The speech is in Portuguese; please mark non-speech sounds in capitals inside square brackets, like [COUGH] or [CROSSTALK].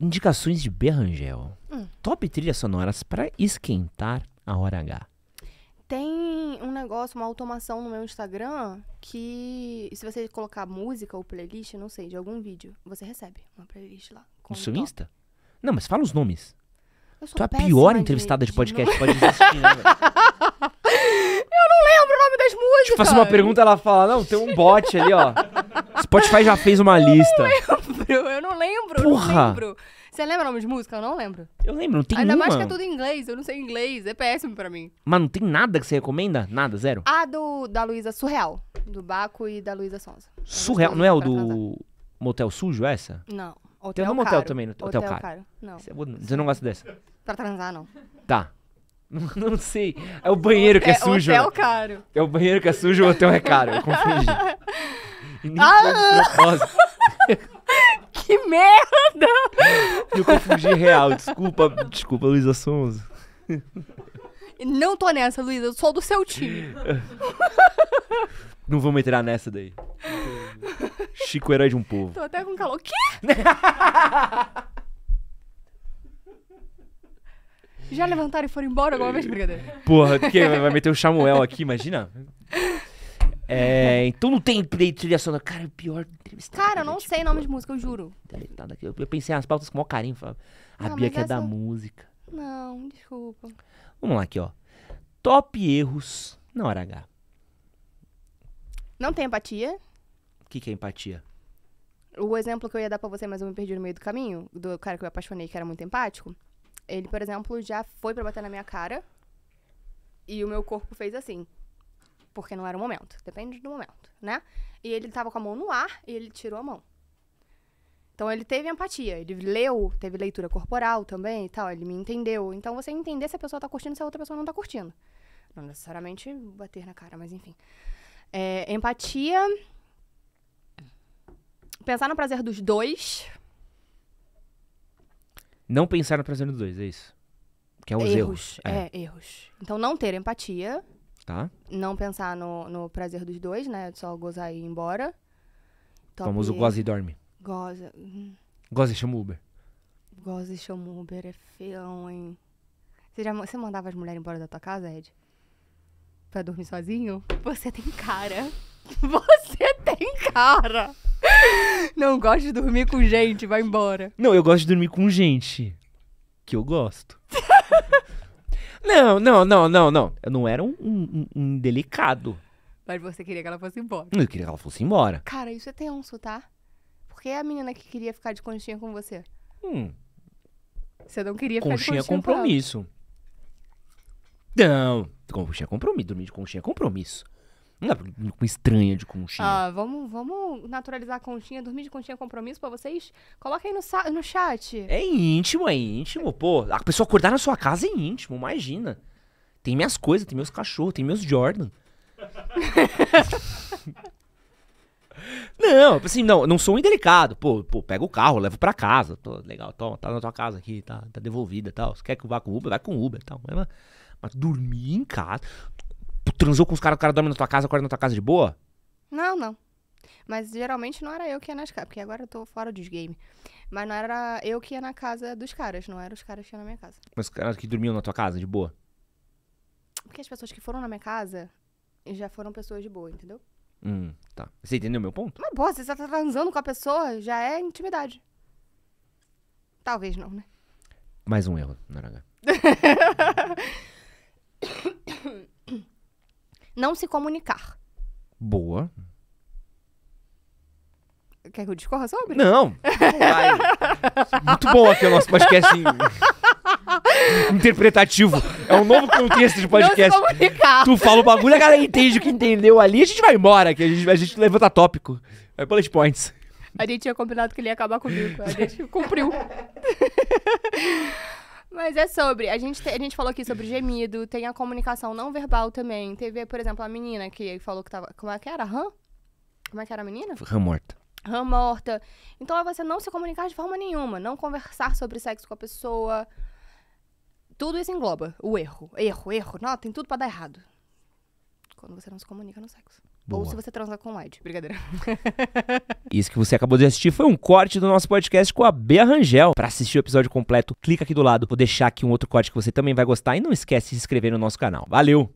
indicações de Berrangel. Hum. Top trilhas sonoras para esquentar a hora H. Tem um negócio, uma automação no meu Instagram que se você colocar música ou playlist, não sei, de algum vídeo, você recebe uma playlist lá. No seu Insta? Não, mas fala os nomes. Tu é a pior entrevistada de, de podcast, que pode [LAUGHS] existir. Né, Eu não lembro o nome das músicas. Tipo, faço uma pergunta, ela fala, não, tem um bot ali, ó. Spotify já fez uma lista. não lembro, Porra. não lembro. Você lembra o nome de música? Eu não lembro. Eu lembro, não tem Ainda nenhuma. mais que é tudo em inglês, eu não sei inglês, é péssimo pra mim. Mas não tem nada que você recomenda? Nada, zero? A ah, do, da Luísa Surreal, do Baco e da Luísa Sonza. Surreal, não é o do casar. Motel Sujo, é essa? Não. Hotel tem algum hotel também, no hotel, hotel caro. caro. Não. É você, não gosta dessa? Pra transar, não. Tá. [LAUGHS] Não, sei. É o banheiro que é, é sujo. É o hotel caro. É o banheiro que é sujo, o hotel é caro. Eu confundi. [LAUGHS] ah! propósito merda! [LAUGHS] Eu confundi real, desculpa, desculpa, Luísa Sonza. Não tô nessa, Luísa, eu sou do seu time. Não vamos entrar nessa daí. Chico, herói de um povo. Tô até com calor. Quê? Já levantaram e foram embora alguma vez, brincadeira? Porra, que vai meter o Samuel aqui, imagina? É, então não tem trilha sonora. Cara, é o pior entrevista. Cara, eu não é sei nome de música, eu juro. Eu, pensei nas pautas com o maior carinho. a Não, Bia quer é dar música. Não, desculpa. Vamos lá aqui, ó. Top erros na hora H. Não tem empatia. O que, que é empatia? O exemplo que eu ia dar pra você, mas eu me perdi no meio do caminho, do cara que eu apaixonei, que era muito empático. Ele, por exemplo, já foi pra bater na minha cara. E o meu corpo fez assim porque não era o momento. Depende do momento, né? E ele tava com a mão no ar e ele tirou a mão. Então ele teve empatia, ele leu, teve leitura corporal também e tal, ele me entendeu. Então você entender se a pessoa tá curtindo se a outra pessoa não tá curtindo. Não necessariamente bater na cara, mas enfim. É, empatia. Pensar no prazer dos dois. Não pensar no prazer dos dois, é isso. Que é os erros. erros. É. é, erros. Então não ter empatia Tá. Não pensar no, no prazer dos dois, né? Só gozar e ir embora. Top Famoso goza e dorme. Goza. Hum. Goza e chama o Uber. Goza e chama o Uber, é feão, hein? Você, já, você mandava as mulheres embora da tua casa, Ed? Pra dormir sozinho? Você tem cara. [LAUGHS] Você tem cara. Não gosto de dormir com gente, vai embora. Não, eu gosto de dormir com gente. Que eu gosto. [LAUGHS] Não, não, não, não, não. Eu não era um, um, um delicado. Mas você queria que ela fosse embora. Eu queria que ela fosse embora. Cara, isso é tenso, tá? Porque é a menina que queria ficar de conchinha com você. Hum. Você não queria ficar conchinha de conchinha é compromisso. Com ela. Não, conchinha é compromisso. Dormir de conchinha é compromisso. Não dá pra dormir com estranha de conchinha. Ah, vamos, vamos naturalizar a conchinha. Dormir de conchinha é compromisso pra vocês? Coloca aí no, no chat. É íntimo, é íntimo. Pô, a pessoa acordar na sua casa é íntimo, imagina. Tem minhas coisas, tem meus cachorros, tem meus Jordan. [LAUGHS] não, assim, não, não sou indelicado. Pô, pô, pega o carro, levo pra casa. Tô, legal, toma, tá na tua casa aqui, tá, tá devolvida e tal. Se quer que eu vá com Uber, vai com Uber e tal. Mas, mas dormir em casa tu tipo, transou com os caras, o cara dorme na tua casa, acorda na tua casa de boa? Não, não. Mas geralmente não era eu que ia nas casas, porque agora eu tô fora dos games. Mas não era eu que ia na casa dos caras, não era os caras que iam na minha casa. Mas os caras que dormiam na tua casa, de boa? Porque as pessoas que foram na minha casa já foram pessoas de boa, entendeu? Hum, tá. Você entendeu meu ponto? Mas, boa, você tá transando com a pessoa, já é intimidade. Talvez não, né? Mais um erro, Naraga. [LAUGHS] Não se comunicar. Boa. Quer que eu discorra sobre? Não. Vai. Muito bom aqui o nosso podcast em- [LAUGHS] interpretativo. É um novo contexto de podcast. Não se comunicar. Tu fala o bagulho, a galera entende o que entendeu ali. A gente vai embora, que a gente, a gente levanta tópico. Vai é bullet points. A gente tinha combinado que ele ia acabar comigo. A gente cumpriu. [LAUGHS] Mas é sobre. A gente, te, a gente falou aqui sobre gemido, tem a comunicação não verbal também. Teve, por exemplo, a menina que falou que tava. Como é que era? Rã? Como é que era a menina? Rã morta rã morta. Então é você não se comunicar de forma nenhuma, não conversar sobre sexo com a pessoa. Tudo isso engloba o erro, erro, erro. Não, tem tudo para dar errado quando você não se comunica no sexo. Boa. Ou se você transa com light. Brigadeira. [LAUGHS] Isso que você acabou de assistir foi um corte do nosso podcast com a Bea Rangel. Para assistir o episódio completo, clica aqui do lado. Vou deixar aqui um outro corte que você também vai gostar. E não esquece de se inscrever no nosso canal. Valeu!